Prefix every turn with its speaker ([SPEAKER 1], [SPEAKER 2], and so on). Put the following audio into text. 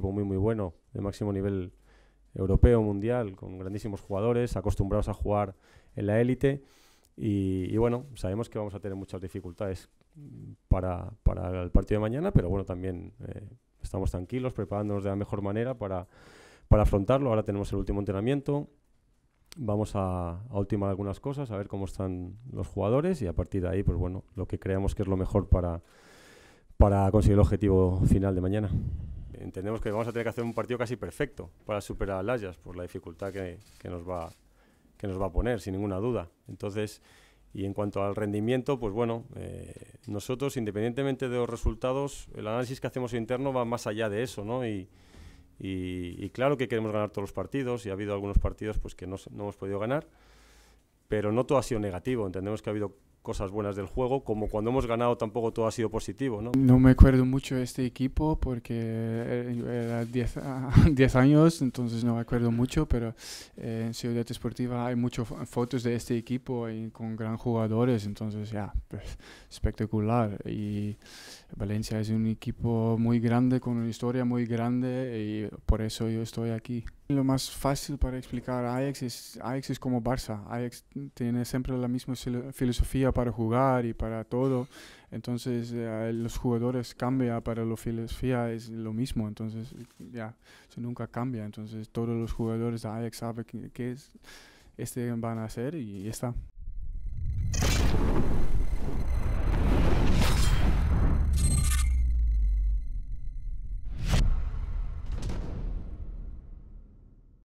[SPEAKER 1] muy, muy bueno, de máximo nivel europeo, mundial, con grandísimos jugadores, acostumbrados a jugar en la élite. Y, bueno, sabemos que vamos a tener muchas dificultades para, para el partido de mañana, pero bueno, también eh, estamos tranquilos, preparándonos de la mejor manera para, para afrontarlo. Ahora tenemos el último entrenamiento, vamos a, a, ultimar algunas cosas, a ver cómo están los jugadores y a partir de ahí, pues bueno, lo que creamos que es lo mejor para, para conseguir el objetivo final de mañana entendemos que vamos a tener que hacer un partido casi perfecto para superar a Ajax por la dificultad que, que, nos va, que nos va a poner, sin ninguna duda. Entonces, y en cuanto al rendimiento, pues bueno, eh, nosotros, independientemente de los resultados, el análisis que hacemos interno va más allá de eso, ¿no? Y, y, y claro que queremos ganar todos los partidos y ha habido algunos partidos pues, que no, no hemos podido ganar, pero no todo ha sido negativo. Entendemos que ha habido cosas buenas del juego, como cuando hemos ganado tampoco todo ha sido positivo, ¿no? No
[SPEAKER 2] me acuerdo mucho de este equipo porque eh, era 10 años, entonces no me acuerdo mucho, pero eh, en Ciudad Esportiva hay muchas fotos de este equipo con gran jugadores, entonces ya, pues, espectacular. Y Valencia es un equipo muy grande, con una historia muy grande y por eso yo estoy aquí. Lo más fácil para explicar a Ajax es, Ajax es como Barça. Ajax tiene siempre la misma filosofía para jugar y para todo. Entonces eh, los jugadores cambian, para la filosofía es lo mismo. Entonces ya, nunca cambia. Entonces todos los jugadores de Ajax saben qué es, este van a hacer y ya está.